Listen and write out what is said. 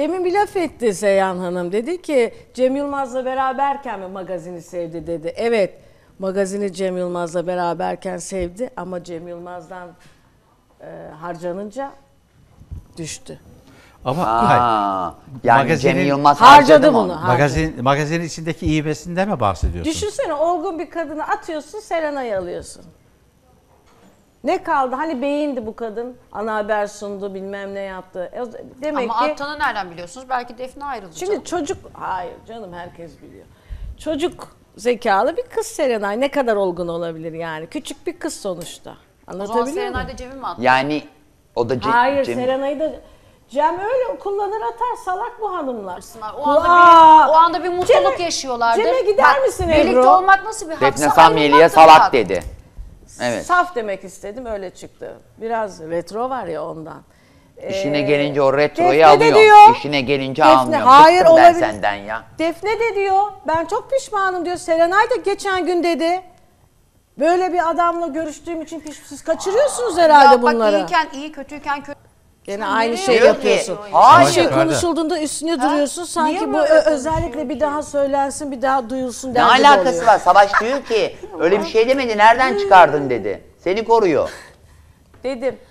Demin bir laf etti Seyhan Hanım. Dedi ki Cem Yılmaz'la beraberken mi magazini sevdi dedi. Evet magazini Cem Yılmaz'la beraberken sevdi ama Cem Yılmaz'dan e, harcanınca düştü. Ama Aa, yani magazinin, Cem Yılmaz harcadı, bunu. Magazin, magazinin içindeki iyi ivmesinden mi bahsediyorsun? Düşünsene olgun bir kadını atıyorsun Selena'yı alıyorsun. Ne kaldı? Hani beyindi bu kadın. Ana haber sundu, bilmem ne yaptı. E, demek Ama ki... Aptan'ı nereden biliyorsunuz? Belki Defne ayrıldı. Şimdi canım. çocuk... Hayır canım herkes biliyor. Çocuk zekalı bir kız Serenay. Ne kadar olgun olabilir yani? Küçük bir kız sonuçta. Anlatabiliyor muyum? O zaman Serenay da cebim attı? Yani o da Cem... Hayır Cem... Serenay'ı da... Cem öyle kullanır atar salak bu hanımlar. O anda, Aa, bir, o anda bir mutluluk Cem'e, yaşıyorlardır. Cem'e gider ha, misin Ebru? Birlikte olmak nasıl bir hapsa? Defne Samyeli'ye salak bak. dedi. Evet. Saf demek istedim öyle çıktı. Biraz retro var ya ondan. İşine ee, gelince o retroyu Defne de alıyor. diyor. İşine gelince Defne, almıyor. hayır, Bıktım ben olabilir. senden ya. Defne de diyor ben çok pişmanım diyor. Serenay da geçen gün dedi. Böyle bir adamla görüştüğüm için piş, siz kaçırıyorsunuz herhalde Ya bunları. Bak iyiyken iyi, kötüyken kötü. Yine aynı şey yapıyorsun. hayır. şey konuşulduğunda üstüne duruyorsun sanki bu özellikle bir daha söylensin, bir daha duyulsun Ne alakası oluyor. var? Savaş diyor ki Öyle bir şey demedi. Nereden çıkardın dedi. Seni koruyor. Dedim.